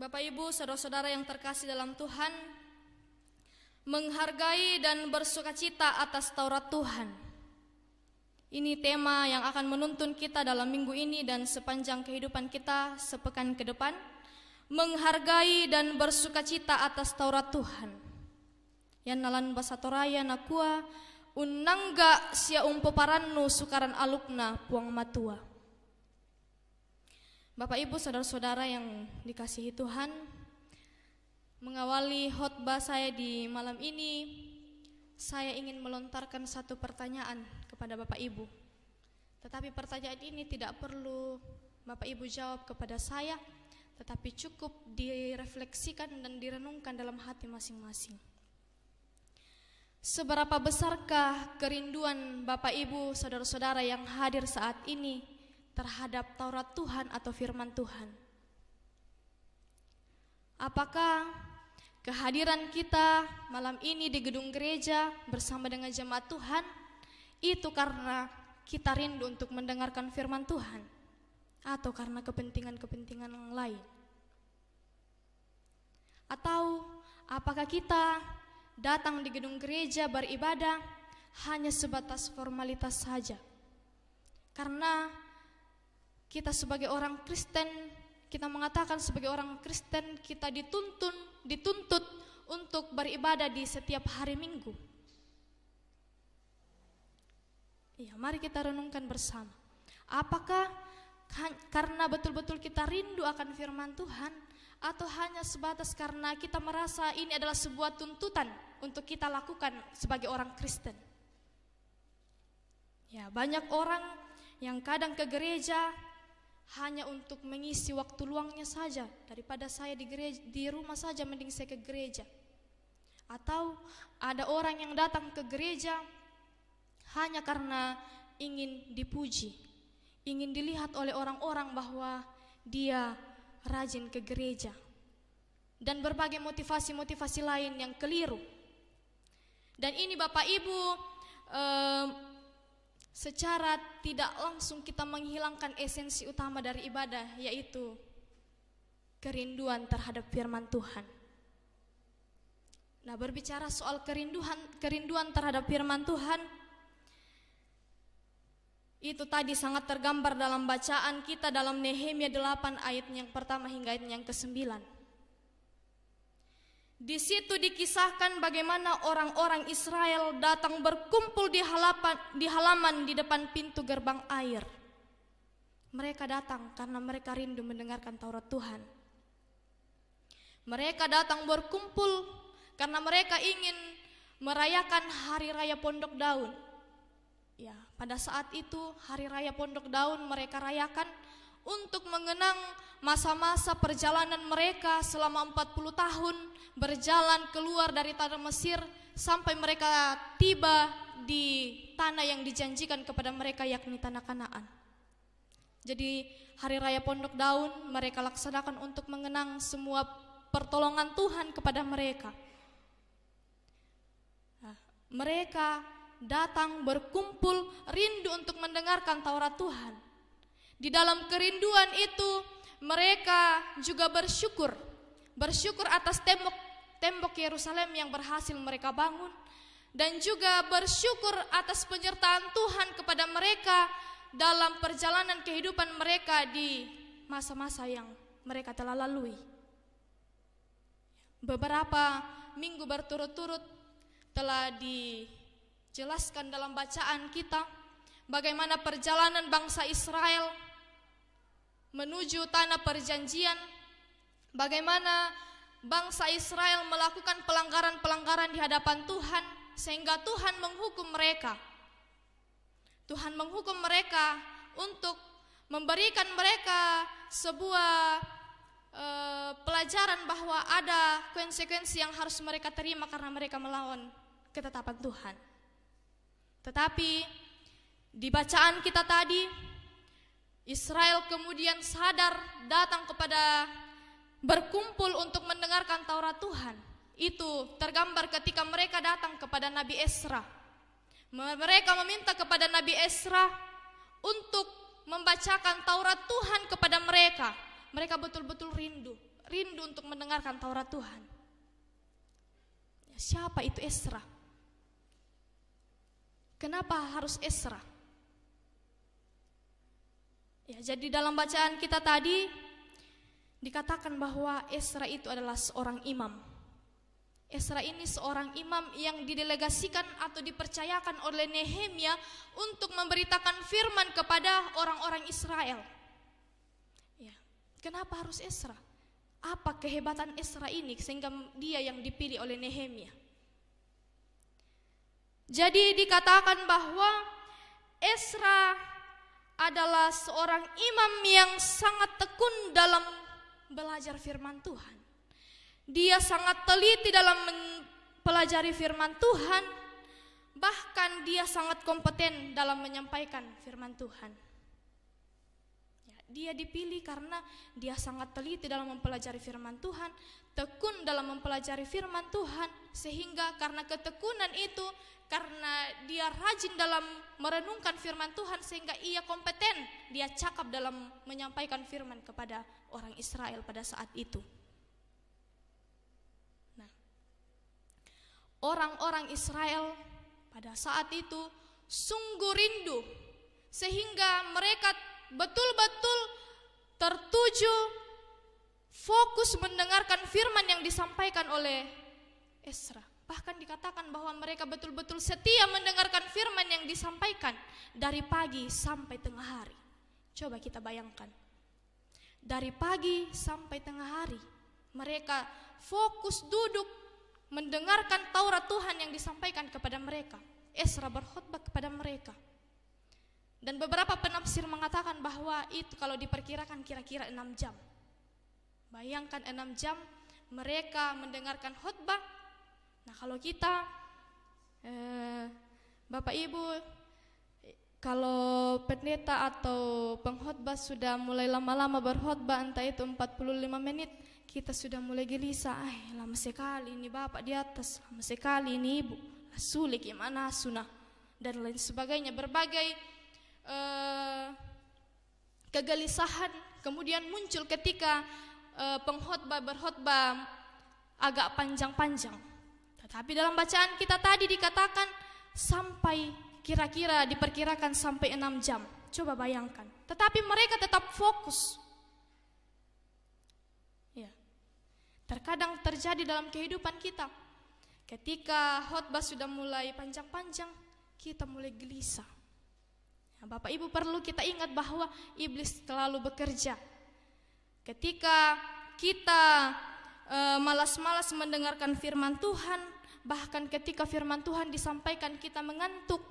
Bapak Ibu, saudara-saudara yang terkasih dalam Tuhan, menghargai dan bersukacita atas Taurat Tuhan. Ini tema yang akan menuntun kita dalam minggu ini dan sepanjang kehidupan kita sepekan ke depan. Menghargai dan bersukacita atas Taurat Tuhan. Yang nalan Toraya nakua unangga sia umpoparannu sukaran alukna puang matua. Bapak Ibu saudara-saudara yang dikasihi Tuhan, mengawali khotbah saya di malam ini, saya ingin melontarkan satu pertanyaan kepada Bapak Ibu. Tetapi pertanyaan ini tidak perlu Bapak Ibu jawab kepada saya, tetapi cukup direfleksikan dan direnungkan dalam hati masing-masing. Seberapa besarkah kerinduan Bapak Ibu, saudara-saudara yang hadir saat ini terhadap Taurat Tuhan atau firman Tuhan? Apakah kehadiran kita malam ini di gedung gereja bersama dengan jemaat Tuhan itu karena kita rindu untuk mendengarkan firman Tuhan atau karena kepentingan-kepentingan yang lain? Atau apakah kita datang di gedung gereja beribadah hanya sebatas formalitas saja? Karena kita sebagai orang Kristen, kita mengatakan sebagai orang Kristen kita dituntun, dituntut untuk beribadah di setiap hari Minggu. Ya, mari kita renungkan bersama. Apakah karena betul-betul kita rindu akan firman Tuhan atau hanya sebatas karena kita merasa ini adalah sebuah tuntutan untuk kita lakukan sebagai orang Kristen? Ya, banyak orang yang kadang ke gereja hanya untuk mengisi waktu luangnya saja daripada saya di gereja, di rumah saja mending saya ke gereja. Atau ada orang yang datang ke gereja hanya karena ingin dipuji, ingin dilihat oleh orang-orang bahwa dia rajin ke gereja. Dan berbagai motivasi-motivasi lain yang keliru. Dan ini Bapak Ibu eh, secara tidak langsung kita menghilangkan esensi utama dari ibadah, yaitu kerinduan terhadap firman Tuhan. Nah, berbicara soal kerinduan kerinduan terhadap firman Tuhan itu tadi sangat tergambar dalam bacaan kita dalam Nehemia 8 ayat yang pertama hingga ayat yang ke-9. Di situ dikisahkan bagaimana orang-orang Israel datang berkumpul di halaman, di halaman di depan pintu gerbang air. Mereka datang karena mereka rindu mendengarkan Taurat Tuhan. Mereka datang berkumpul karena mereka ingin merayakan hari raya Pondok Daun. Ya, pada saat itu hari raya Pondok Daun mereka rayakan untuk mengenang masa-masa perjalanan mereka selama 40 tahun berjalan keluar dari tanah Mesir sampai mereka tiba di tanah yang dijanjikan kepada mereka yakni tanah Kanaan. Jadi hari raya Pondok Daun mereka laksanakan untuk mengenang semua pertolongan Tuhan kepada mereka. Nah, mereka datang berkumpul rindu untuk mendengarkan Taurat Tuhan. Di dalam kerinduan itu mereka juga bersyukur, bersyukur atas tembok tembok Yerusalem yang berhasil mereka bangun dan juga bersyukur atas penyertaan Tuhan kepada mereka dalam perjalanan kehidupan mereka di masa-masa yang mereka telah lalui. Beberapa minggu berturut-turut telah dijelaskan dalam bacaan kita bagaimana perjalanan bangsa Israel menuju tanah perjanjian bagaimana bangsa Israel melakukan pelanggaran-pelanggaran di hadapan Tuhan sehingga Tuhan menghukum mereka. Tuhan menghukum mereka untuk memberikan mereka sebuah e, pelajaran bahwa ada konsekuensi yang harus mereka terima karena mereka melawan ketetapan Tuhan. Tetapi di bacaan kita tadi Israel kemudian sadar datang kepada berkumpul untuk mendengarkan Taurat Tuhan. Itu tergambar ketika mereka datang kepada Nabi Esra. Mereka meminta kepada Nabi Esra untuk membacakan Taurat Tuhan kepada mereka. Mereka betul-betul rindu, rindu untuk mendengarkan Taurat Tuhan. Siapa itu Esra? Kenapa harus Esra? Ya, jadi dalam bacaan kita tadi dikatakan bahwa Esra itu adalah seorang imam. Esra ini seorang imam yang didelegasikan atau dipercayakan oleh Nehemia untuk memberitakan firman kepada orang-orang Israel. Ya. Kenapa harus Esra? Apa kehebatan Esra ini sehingga dia yang dipilih oleh Nehemia? Jadi dikatakan bahwa Esra adalah seorang imam yang sangat tekun dalam belajar firman Tuhan. Dia sangat teliti dalam mempelajari firman Tuhan, bahkan dia sangat kompeten dalam menyampaikan firman Tuhan. Ya, dia dipilih karena dia sangat teliti dalam mempelajari firman Tuhan, tekun dalam mempelajari firman Tuhan sehingga karena ketekunan itu karena dia rajin dalam merenungkan firman Tuhan sehingga ia kompeten dia cakap dalam menyampaikan firman kepada orang Israel pada saat itu nah orang-orang Israel pada saat itu sungguh rindu sehingga mereka betul-betul tertuju fokus mendengarkan firman yang disampaikan oleh Esra. Bahkan dikatakan bahwa mereka betul-betul setia mendengarkan firman yang disampaikan dari pagi sampai tengah hari. Coba kita bayangkan. Dari pagi sampai tengah hari, mereka fokus duduk mendengarkan Taurat Tuhan yang disampaikan kepada mereka. Esra berkhutbah kepada mereka. Dan beberapa penafsir mengatakan bahwa itu kalau diperkirakan kira-kira enam jam. Bayangkan enam jam mereka mendengarkan khutbah. Nah kalau kita, eh, Bapak Ibu, kalau pendeta atau pengkhutbah sudah mulai lama-lama berkhutbah entah itu 45 menit, kita sudah mulai gelisah. Ay, ah, lama sekali ini Bapak di atas, lama sekali ini Ibu. Sulit gimana sunnah dan lain sebagainya. Berbagai eh, kegelisahan kemudian muncul ketika uh, pengkhotbah berkhotbah agak panjang-panjang. Tetapi dalam bacaan kita tadi dikatakan sampai kira-kira diperkirakan sampai 6 jam. Coba bayangkan. Tetapi mereka tetap fokus. Ya. Terkadang terjadi dalam kehidupan kita. Ketika khotbah sudah mulai panjang-panjang, kita mulai gelisah. Nah, Bapak Ibu perlu kita ingat bahwa iblis selalu bekerja Ketika kita e, malas-malas mendengarkan firman Tuhan, bahkan ketika firman Tuhan disampaikan kita mengantuk,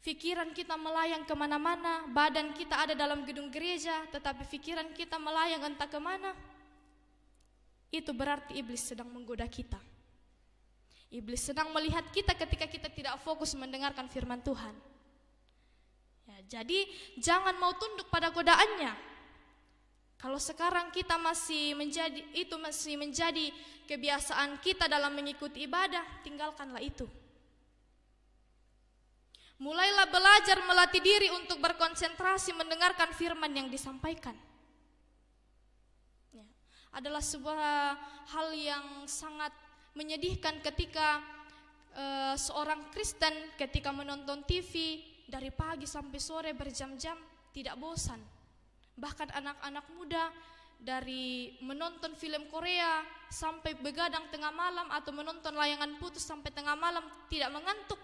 pikiran kita melayang kemana-mana, badan kita ada dalam gedung gereja, tetapi pikiran kita melayang entah kemana, itu berarti iblis sedang menggoda kita. Iblis sedang melihat kita ketika kita tidak fokus mendengarkan firman Tuhan. Ya, jadi jangan mau tunduk pada godaannya. Kalau sekarang kita masih menjadi itu masih menjadi kebiasaan kita dalam mengikuti ibadah, tinggalkanlah itu. Mulailah belajar melatih diri untuk berkonsentrasi mendengarkan firman yang disampaikan. Ya, adalah sebuah hal yang sangat menyedihkan ketika e, seorang Kristen ketika menonton TV dari pagi sampai sore berjam-jam tidak bosan bahkan anak-anak muda dari menonton film Korea sampai begadang tengah malam atau menonton layangan putus sampai tengah malam tidak mengantuk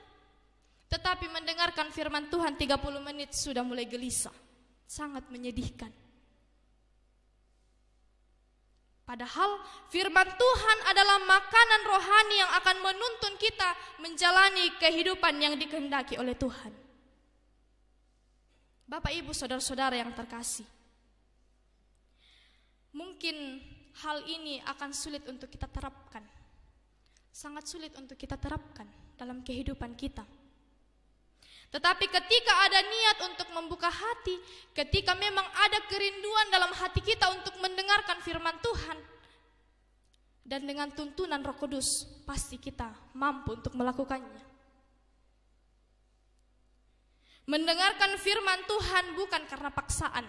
tetapi mendengarkan firman Tuhan 30 menit sudah mulai gelisah sangat menyedihkan Padahal firman Tuhan adalah makanan rohani yang akan menuntun kita menjalani kehidupan yang dikehendaki oleh Tuhan. Bapak, Ibu, saudara-saudara yang terkasih, mungkin hal ini akan sulit untuk kita terapkan. Sangat sulit untuk kita terapkan dalam kehidupan kita. Tetapi ketika ada niat untuk membuka hati, ketika memang ada kerinduan dalam hati kita untuk mendengarkan firman Tuhan, dan dengan tuntunan Roh Kudus, pasti kita mampu untuk melakukannya. Mendengarkan firman Tuhan bukan karena paksaan,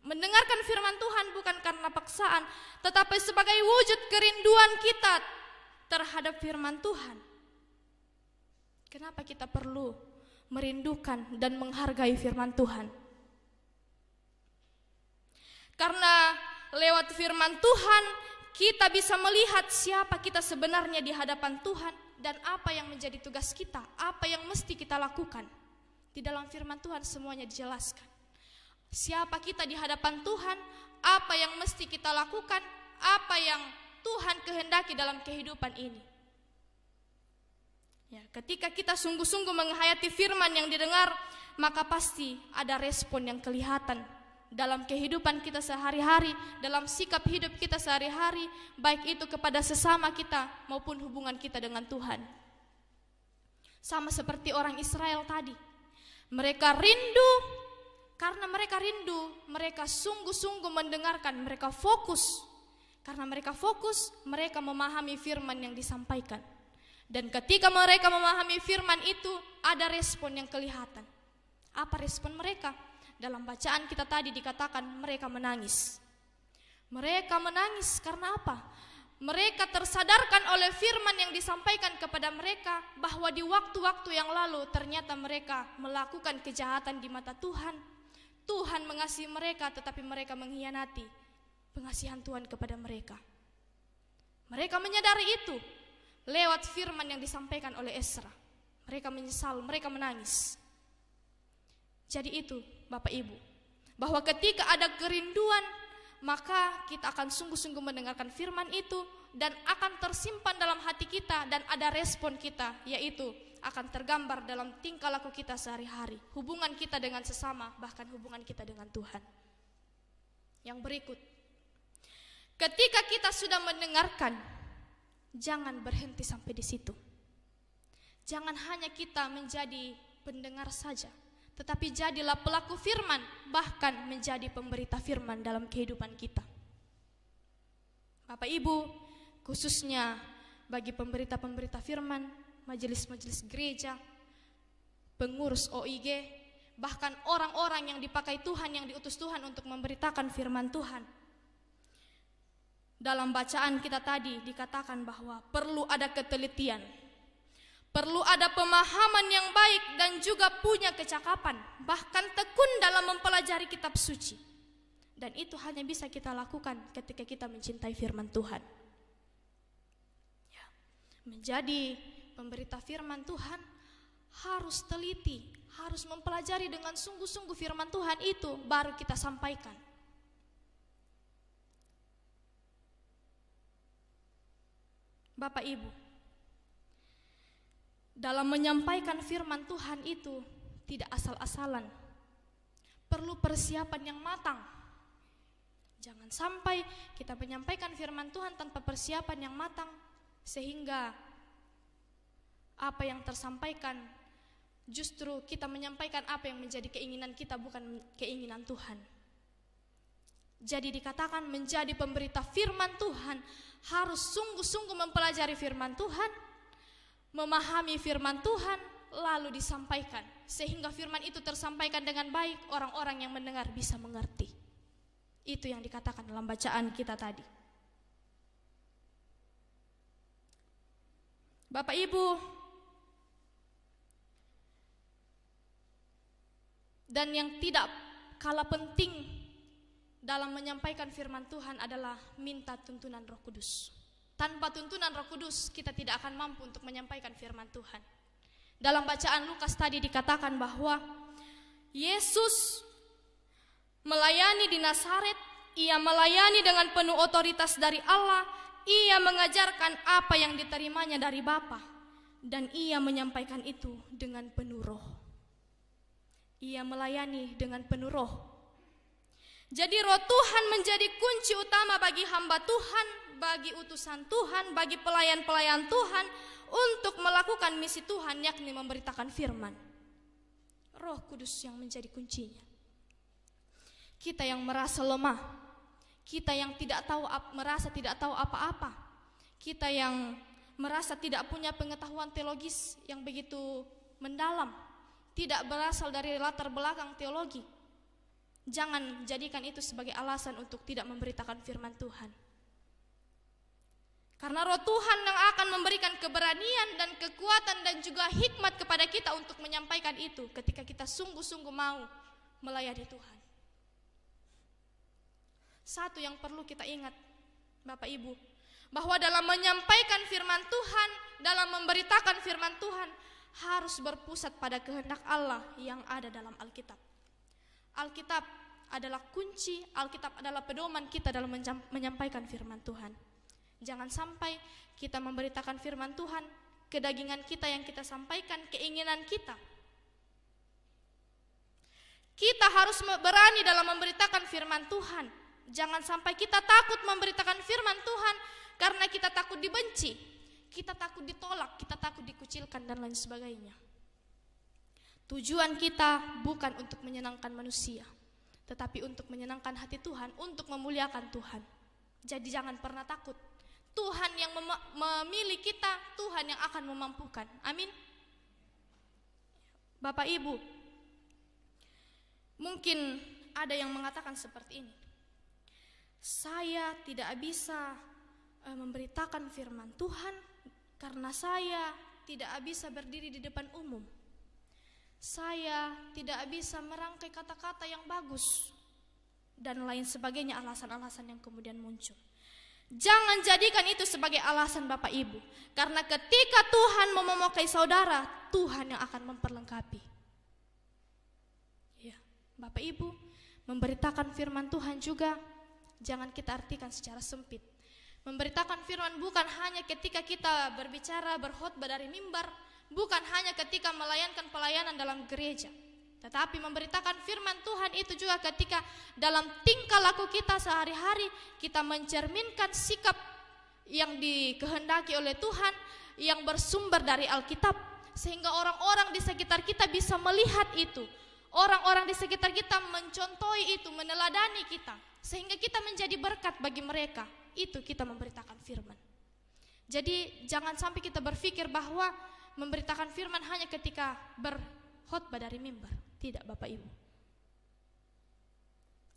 Mendengarkan firman Tuhan bukan karena paksaan, tetapi sebagai wujud kerinduan kita terhadap firman Tuhan. Kenapa kita perlu merindukan dan menghargai firman Tuhan? Karena lewat firman Tuhan kita bisa melihat siapa kita sebenarnya di hadapan Tuhan dan apa yang menjadi tugas kita, apa yang mesti kita lakukan. Di dalam firman Tuhan semuanya dijelaskan siapa kita di hadapan Tuhan, apa yang mesti kita lakukan, apa yang Tuhan kehendaki dalam kehidupan ini. Ya, ketika kita sungguh-sungguh menghayati firman yang didengar, maka pasti ada respon yang kelihatan dalam kehidupan kita sehari-hari, dalam sikap hidup kita sehari-hari, baik itu kepada sesama kita maupun hubungan kita dengan Tuhan. Sama seperti orang Israel tadi. Mereka rindu karena mereka rindu, mereka sungguh-sungguh mendengarkan, mereka fokus. Karena mereka fokus, mereka memahami firman yang disampaikan. Dan ketika mereka memahami firman itu, ada respon yang kelihatan. Apa respon mereka? Dalam bacaan kita tadi dikatakan mereka menangis. Mereka menangis karena apa? mereka tersadarkan oleh firman yang disampaikan kepada mereka bahwa di waktu-waktu yang lalu ternyata mereka melakukan kejahatan di mata Tuhan. Tuhan mengasihi mereka tetapi mereka mengkhianati pengasihan Tuhan kepada mereka. Mereka menyadari itu lewat firman yang disampaikan oleh Esra. Mereka menyesal, mereka menangis. Jadi itu Bapak Ibu, bahwa ketika ada kerinduan maka kita akan sungguh-sungguh mendengarkan firman itu dan akan tersimpan dalam hati kita dan ada respon kita yaitu akan tergambar dalam tingkah laku kita sehari-hari, hubungan kita dengan sesama, bahkan hubungan kita dengan Tuhan. Yang berikut, ketika kita sudah mendengarkan, jangan berhenti sampai di situ. Jangan hanya kita menjadi pendengar saja, tetapi jadilah pelaku firman, bahkan menjadi pemberita firman dalam kehidupan kita. Bapak Ibu, khususnya bagi pemberita-pemberita firman, majelis-majelis gereja, pengurus OIG, bahkan orang-orang yang dipakai Tuhan, yang diutus Tuhan untuk memberitakan firman Tuhan. Dalam bacaan kita tadi dikatakan bahwa perlu ada ketelitian, perlu ada pemahaman yang baik dan juga punya kecakapan, bahkan tekun dalam mempelajari kitab suci. Dan itu hanya bisa kita lakukan ketika kita mencintai firman Tuhan. Ya, menjadi pemberita firman Tuhan harus teliti, harus mempelajari dengan sungguh-sungguh firman Tuhan itu baru kita sampaikan. Bapak Ibu, dalam menyampaikan firman Tuhan itu tidak asal-asalan. Perlu persiapan yang matang. Jangan sampai kita menyampaikan firman Tuhan tanpa persiapan yang matang sehingga apa yang tersampaikan. Justru kita menyampaikan apa yang menjadi keinginan kita bukan keinginan Tuhan. Jadi dikatakan menjadi pemberita firman Tuhan harus sungguh-sungguh mempelajari firman Tuhan, memahami firman Tuhan, lalu disampaikan sehingga firman itu tersampaikan dengan baik orang-orang yang mendengar bisa mengerti. Itu yang dikatakan dalam bacaan kita tadi. Bapak Ibu, Dan yang tidak kalah penting dalam menyampaikan firman Tuhan adalah minta tuntunan Roh Kudus. Tanpa tuntunan Roh Kudus, kita tidak akan mampu untuk menyampaikan firman Tuhan. Dalam bacaan Lukas tadi dikatakan bahwa Yesus melayani di Nazaret, ia melayani dengan penuh otoritas dari Allah, ia mengajarkan apa yang diterimanya dari Bapa dan ia menyampaikan itu dengan penuh roh ia melayani dengan penuh roh. Jadi roh Tuhan menjadi kunci utama bagi hamba Tuhan, bagi utusan Tuhan, bagi pelayan-pelayan Tuhan untuk melakukan misi Tuhan yakni memberitakan firman. Roh Kudus yang menjadi kuncinya. Kita yang merasa lemah, kita yang tidak tahu merasa tidak tahu apa-apa, kita yang merasa tidak punya pengetahuan teologis yang begitu mendalam, tidak berasal dari latar belakang teologi. Jangan jadikan itu sebagai alasan untuk tidak memberitakan firman Tuhan. Karena roh Tuhan yang akan memberikan keberanian dan kekuatan dan juga hikmat kepada kita untuk menyampaikan itu ketika kita sungguh-sungguh mau melayani Tuhan. Satu yang perlu kita ingat, Bapak Ibu, bahwa dalam menyampaikan firman Tuhan, dalam memberitakan firman Tuhan, harus berpusat pada kehendak Allah yang ada dalam Alkitab. Alkitab adalah kunci, Alkitab adalah pedoman kita dalam menyampaikan firman Tuhan. Jangan sampai kita memberitakan firman Tuhan, kedagingan kita yang kita sampaikan, keinginan kita. Kita harus berani dalam memberitakan firman Tuhan. Jangan sampai kita takut memberitakan firman Tuhan karena kita takut dibenci, kita takut ditolak, kita takut dikucilkan dan lain sebagainya. Tujuan kita bukan untuk menyenangkan manusia, tetapi untuk menyenangkan hati Tuhan, untuk memuliakan Tuhan. Jadi jangan pernah takut. Tuhan yang mem memilih kita, Tuhan yang akan memampukan. Amin. Bapak Ibu, mungkin ada yang mengatakan seperti ini. Saya tidak bisa eh, memberitakan firman Tuhan karena saya tidak bisa berdiri di depan umum. Saya tidak bisa merangkai kata-kata yang bagus dan lain sebagainya alasan-alasan yang kemudian muncul. Jangan jadikan itu sebagai alasan Bapak Ibu. Karena ketika Tuhan memakai saudara, Tuhan yang akan memperlengkapi. Ya, Bapak Ibu, memberitakan firman Tuhan juga jangan kita artikan secara sempit. Memberitakan firman bukan hanya ketika kita berbicara berkhutbah dari mimbar, bukan hanya ketika melayankan pelayanan dalam gereja. Tetapi memberitakan firman Tuhan itu juga ketika dalam tingkah laku kita sehari-hari kita mencerminkan sikap yang dikehendaki oleh Tuhan yang bersumber dari Alkitab sehingga orang-orang di sekitar kita bisa melihat itu. Orang-orang di sekitar kita mencontohi itu, meneladani kita sehingga kita menjadi berkat bagi mereka itu kita memberitakan firman. Jadi jangan sampai kita berpikir bahwa memberitakan firman hanya ketika berkhotbah dari mimbar. Tidak Bapak Ibu.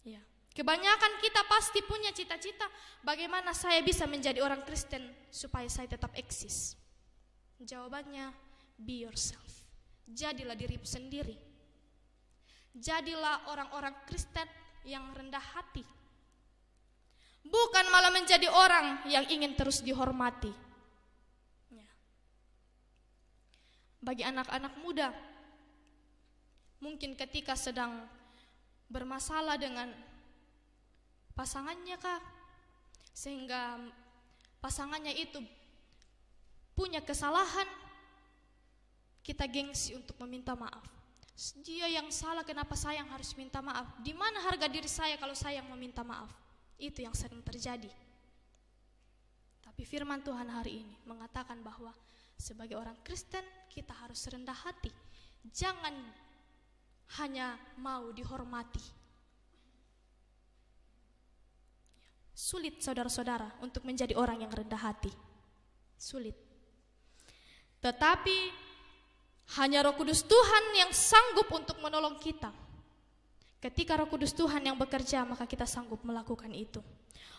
Ya. Kebanyakan kita pasti punya cita-cita bagaimana saya bisa menjadi orang Kristen supaya saya tetap eksis. Jawabannya be yourself. Jadilah dirimu sendiri. Jadilah orang-orang Kristen yang rendah hati bukan malah menjadi orang yang ingin terus dihormati. Ya. Bagi anak-anak muda, mungkin ketika sedang bermasalah dengan pasangannya kah, sehingga pasangannya itu punya kesalahan, kita gengsi untuk meminta maaf. Dia yang salah, kenapa saya yang harus minta maaf? Di mana harga diri saya kalau saya yang meminta maaf? Itu yang sering terjadi. Tapi firman Tuhan hari ini mengatakan bahwa sebagai orang Kristen kita harus rendah hati. Jangan hanya mau dihormati. Sulit saudara-saudara untuk menjadi orang yang rendah hati. Sulit. Tetapi hanya Roh Kudus Tuhan yang sanggup untuk menolong kita. Ketika Roh Kudus Tuhan yang bekerja, maka kita sanggup melakukan itu.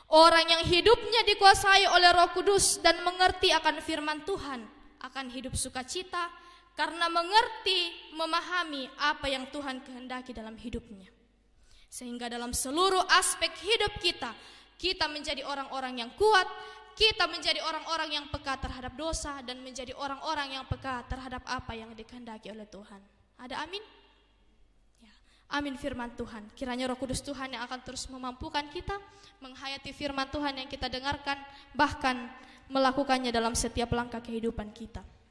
Orang yang hidupnya dikuasai oleh Roh Kudus dan mengerti akan firman Tuhan akan hidup sukacita karena mengerti, memahami apa yang Tuhan kehendaki dalam hidupnya. Sehingga dalam seluruh aspek hidup kita, kita menjadi orang-orang yang kuat, kita menjadi orang-orang yang peka terhadap dosa dan menjadi orang-orang yang peka terhadap apa yang dikehendaki oleh Tuhan. Ada amin? Amin firman Tuhan. Kiranya Roh Kudus Tuhan yang akan terus memampukan kita menghayati firman Tuhan yang kita dengarkan bahkan melakukannya dalam setiap langkah kehidupan kita.